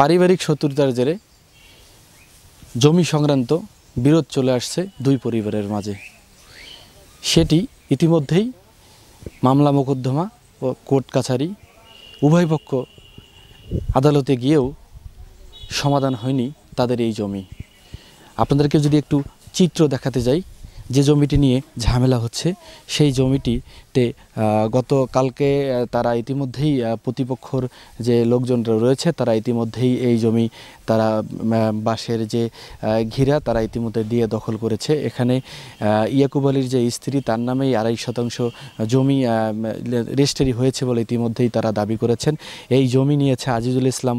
পারিবারিক শত্রুতার জেরে জমি সংক্রান্ত বিরোধ চলে আসছে দুই পরিবারের মাঝে সেটি ইতিমধ্যেই মামলা মোকদ্দমা ও কোর্ট কাছারি উভয় পক্ষ আদালতে গিয়েও সমাধান হয়নি তাদের এই জমি আপনাদেরকে যদি একটু চিত্র দেখাতে যাই যে জমিটি নিয়ে ঝামেলা হচ্ছে সেই জমিটিতে গতকালকে তারা ইতিমধ্যেই প্রতিপক্ষর যে লোকজন রয়েছে তারা ইতিমধ্যেই এই জমি তারা বাঁশের যে ঘিরা তারা ইতিমধ্যে দিয়ে দখল করেছে এখানে ইয়াকুব আলীর যে স্ত্রী তার নামেই আড়াই শতাংশ জমি রেজিস্ট্রি হয়েছে বলে ইতিমধ্যেই তারা দাবি করেছেন এই জমি নিয়েছে আজিজুল ইসলাম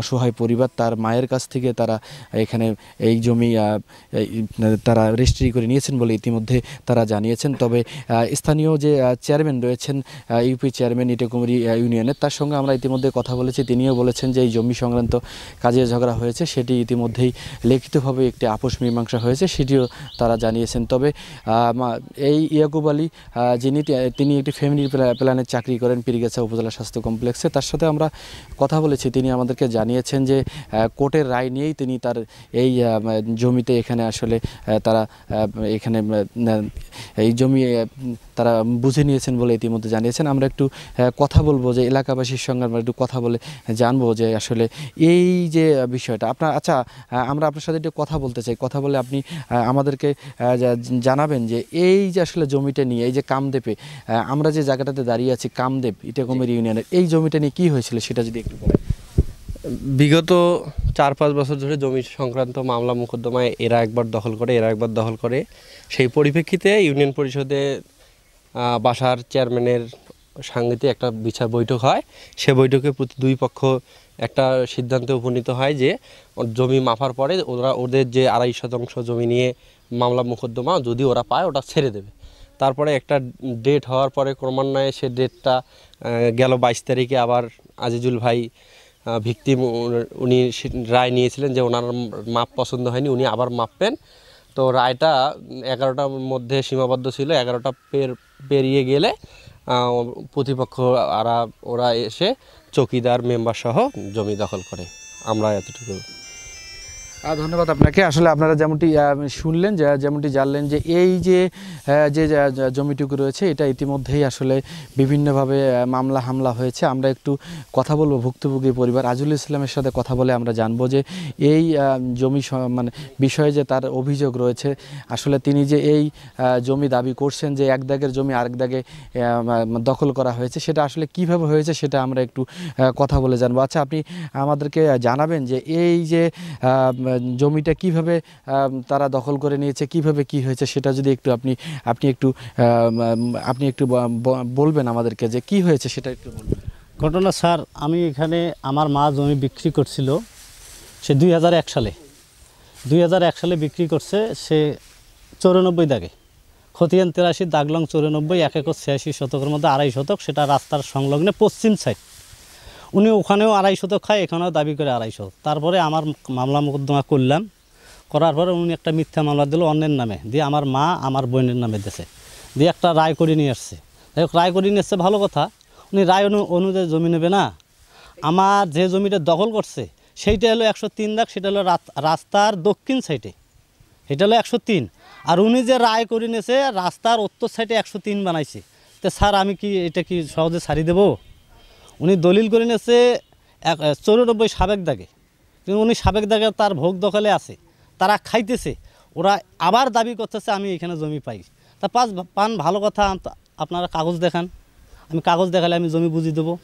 অসহায় পরিবার তার মায়ের কাছ থেকে তারা এখানে এই জমি তারা রেজিস্ট্রি করে নিয়েছেন বলে ইতিমধ্যে তারা জানিয়েছেন তবে স্থানীয় যে চেয়ারম্যান রয়েছেন ইউপি চেয়ারম্যান ইটেকুমরি ইউনিয়নের তার সঙ্গে আমরা ইতিমধ্যে কথা বলেছি তিনিও বলেছেন যে এই জমি সংক্রান্ত কাজে ঝগড়া হয়েছে সেটি ইতিমধ্যেই লিখিতভাবে একটি আপোষ মীমাংসা হয়েছে সেটিও তারা জানিয়েছেন তবে এই ইয়াকুব আলী যিনি তিনি একটি ফ্যামিলি প্ল্যানের চাকরি করেন পিরিগাছা উপজেলা স্বাস্থ্য কমপ্লেক্সে তার সাথে আমরা কথা বলেছি তিনি আমাদেরকে জানিয়েছেন যে কোর্টের রায় নিয়েই তিনি তার এই জমিতে এখানে আসলে তারা এখানে এই জমি তারা বুঝে নিয়েছেন বলে ইতিমধ্যে জানিয়েছেন আমরা একটু কথা বলবো যে এলাকাবাসীর সঙ্গে আমরা একটু কথা বলে জানবো যে আসলে এই যে বিষয়টা আপনার আচ্ছা আমরা আপনার সাথে একটু কথা বলতে চাই কথা বলে আপনি আমাদেরকে জানাবেন যে এই যে আসলে জমিটা নিয়ে এই যে কামদেপে আমরা যে জায়গাটাতে দাঁড়িয়ে আছি কামদেব ইটাকমের ইউনিয়নের এই জমিটা নিয়ে কী হয়েছিল সেটা যদি একটু বলেন বিগত চার পাঁচ বছর ধরে জমি সংক্রান্ত মামলা মোকদ্দমায় এরা একবার দখল করে এরা একবার দখল করে সেই পরিপ্রেক্ষিতে ইউনিয়ন পরিষদে বাসার চেয়ারম্যানের সাংগীতে একটা বিচার বৈঠক হয় সে বৈঠকে প্রতি দুই পক্ষ একটা সিদ্ধান্তে উপনীত হয় যে জমি মাফার পরে ওরা ওদের যে আড়াই শতাংশ জমি নিয়ে মামলা মোকদ্দমা যদি ওরা পায় ওটা ছেড়ে দেবে তারপরে একটা ডেট হওয়ার পরে ক্রমান্বয়ে সে ডেটটা গেল বাইশ তারিখে আবার আজিজুল ভাই ভিক্তিম উনি রায় নিয়েছিলেন যে ওনার মাপ পছন্দ হয়নি উনি আবার মাপবেন তো রায়টা এগারোটার মধ্যে সীমাবদ্ধ ছিল এগারোটা পেরিয়ে গেলে প্রতিপক্ষ আরা ওরা এসে চকিদার মেম্বার সহ জমি দখল করে আমরা এতটুকু ধন্যবাদ আপনাকে আসলে আপনারা যেমনটি শুনলেন যেমনটি জানলেন যে এই যে যে জমিটুকু রয়েছে এটা ইতিমধ্যেই আসলে বিভিন্নভাবে মামলা হামলা হয়েছে আমরা একটু কথা বলবো ভুক্তভোগী পরিবার আজুল ইসলামের সাথে কথা বলে আমরা জানবো যে এই জমি মানে বিষয়ে যে তার অভিযোগ রয়েছে আসলে তিনি যে এই জমি দাবি করছেন যে এক দাগের জমি আরেক দাগে দখল করা হয়েছে সেটা আসলে কিভাবে হয়েছে সেটা আমরা একটু কথা বলে জানবো আচ্ছা আপনি আমাদেরকে জানাবেন যে এই যে জমিটা কিভাবে তারা দখল করে নিয়েছে কিভাবে কি হয়েছে সেটা যদি একটু আপনি আপনি একটু আপনি একটু বলবেন আমাদেরকে যে কি হয়েছে সেটা একটু বলবেন ঘটনা স্যার আমি এখানে আমার মা জমি বিক্রি করছিল সে দুই সালে দুই সালে বিক্রি করছে সে চৌরানব্বই দাগে খতিয়ান তেরাশি দাগলং চৌরানব্বই এক একর ছিয়াশি শতকের মধ্যে আড়াই শতক সেটা রাস্তার সংলগ্নে পশ্চিম সাইড উনি ওখানেও আড়াইশো তো খায় এখানেও দাবি করে আড়াইশো তারপরে আমার মামলা মোকদ্দমা করলাম করার পরে উনি একটা মিথ্যা মামলা দিল অন্যের নামে দিয়ে আমার মা আমার বোনের নামে দিয়েছে দিয়ে একটা রায় করে নিয়ে আসছে যাই রায় করে নিয়ে এসছে ভালো কথা উনি রায় অনু অনুযায়ী জমি নেবে না আমার যে জমিটা দখল করছে সেইটা হলো একশো তিন লাখ সেটা হলো রাস্তার দক্ষিণ সাইডে সেটা হলো একশো তিন আর উনি যে রায় করে নিয়েছে রাস্তার উত্তর সাইডে একশো তিন বানাইছে তো স্যার আমি কি এটা কি সহজে সারি দেবো উনি দলিল করে নিয়েছে এক চৌরানব্বই সাবেক দাগে কিন্তু উনি সাবেক দাগে তার ভোগ দখলে আছে তারা খাইতেছে ওরা আবার দাবি করতেছে আমি এখানে জমি পাই তা পাঁচ পান ভালো কথা আপনারা কাগজ দেখান আমি কাগজ দেখালে আমি জমি বুঝিয়ে দেবো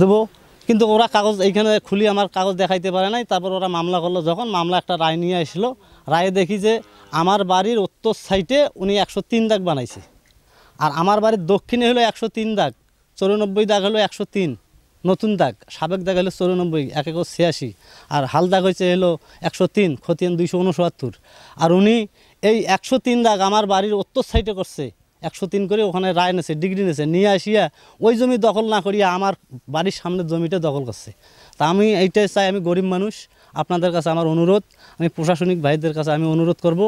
দেবো কিন্তু ওরা কাগজ এইখানে খুলি আমার কাগজ দেখাইতে পারে নাই তারপর ওরা মামলা করলো যখন মামলা একটা রায় নিয়ে আসলো রায়ে দেখি যে আমার বাড়ির উত্তর সাইডে উনি একশো তিন দাগ বানাইছে আর আমার বাড়ির দক্ষিণে হলো একশো তিন দাগ চৌরানব্বই দাগ হলো একশো তিন নতুন দাগ সাবেক দাগ হলো চৌরানব্বই এক একশো ছিয়াশি আর হাল দাগ হয়েছে হলো একশো তিন খতিয়ান দুইশো উনসত্তর আর উনি এই একশো তিন দাগ আমার বাড়ির উত্তর সাইডে করছে একশো তিন করে ওখানে রায় নেছে ডিগ্রি নেছে নিয়ে আসিয়া ওই জমি দখল না করিয়া আমার বাড়ির সামনে জমিটা দখল করছে তা আমি এইটাই চাই আমি গরিব মানুষ আপনাদের কাছে আমার অনুরোধ আমি প্রশাসনিক ভাইদের কাছে আমি অনুরোধ করব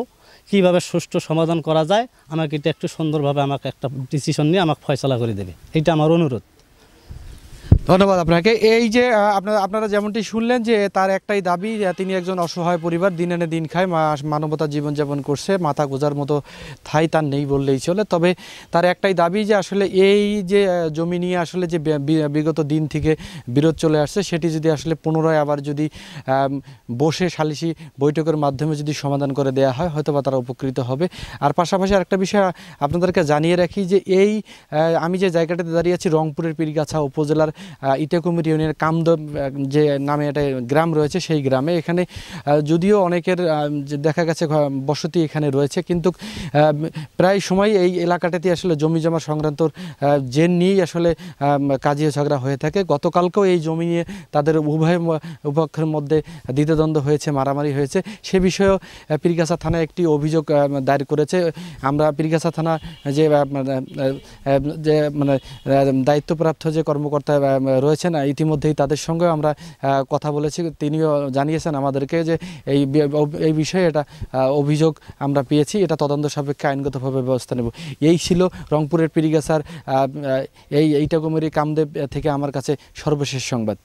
কিভাবে সুষ্ঠু সমাধান করা যায় আমাকে এটা একটু সুন্দরভাবে আমাকে একটা ডিসিশন নিয়ে আমাকে ফয়সলা করে দেবে এটা আমার অনুরোধ ধন্যবাদ আপনাকে এই যে আপনারা আপনারা যেমনটি শুনলেন যে তার একটাই দাবি তিনি একজন অসহায় পরিবার দিন এনে দিন খায় মানবতার জীবনযাপন করছে মাথা গোজার মতো থাই তার নেই বললেই চলে তবে তার একটাই দাবি যে আসলে এই যে জমি নিয়ে আসলে যে বিগত দিন থেকে বিরোধ চলে আসছে সেটি যদি আসলে পুনরায় আবার যদি বসে সালিসি বৈঠকের মাধ্যমে যদি সমাধান করে দেয়া হয় হয়তো বা তারা উপকৃত হবে আর পাশাপাশি আরেকটা বিষয় আপনাদেরকে জানিয়ে রাখি যে এই আমি যে জায়গাটাতে দাঁড়িয়ে আছি রংপুরের পিরগাছা উপজেলার ইটাকুমির ইউনিয়নের কামদ যে নামে একটা গ্রাম রয়েছে সেই গ্রামে এখানে যদিও অনেকের দেখা গেছে বসতি এখানে রয়েছে কিন্তু প্রায় সময় এই এলাকাটাতে আসলে জমি জমা সংক্রান্ত জেন নিয়েই আসলে কাজিয়ে ঝগড়া হয়ে থাকে গতকালকেও এই জমি নিয়ে তাদের উভয় উপক্ষের মধ্যে দ্বিতীয়দ্বন্দ্ব হয়েছে মারামারি হয়েছে সে বিষয়েও পিরগাছা থানায় একটি অভিযোগ দায়ের করেছে আমরা পিরগাছা থানা যে মানে, যে মানে দায়িত্বপ্রাপ্ত যে কর্মকর্তা রয়েছেন ইতিমধ্যেই তাদের সঙ্গে আমরা কথা বলেছি তিনিও জানিয়েছেন আমাদেরকে যে এই এই বিষয়ে এটা অভিযোগ আমরা পেয়েছি এটা তদন্ত সাপেক্ষে আইনগতভাবে ব্যবস্থা নেব এই ছিল রংপুরের পিরিগাছার এই এইটাকুমেরি কামদেব থেকে আমার কাছে সর্বশেষ সংবাদ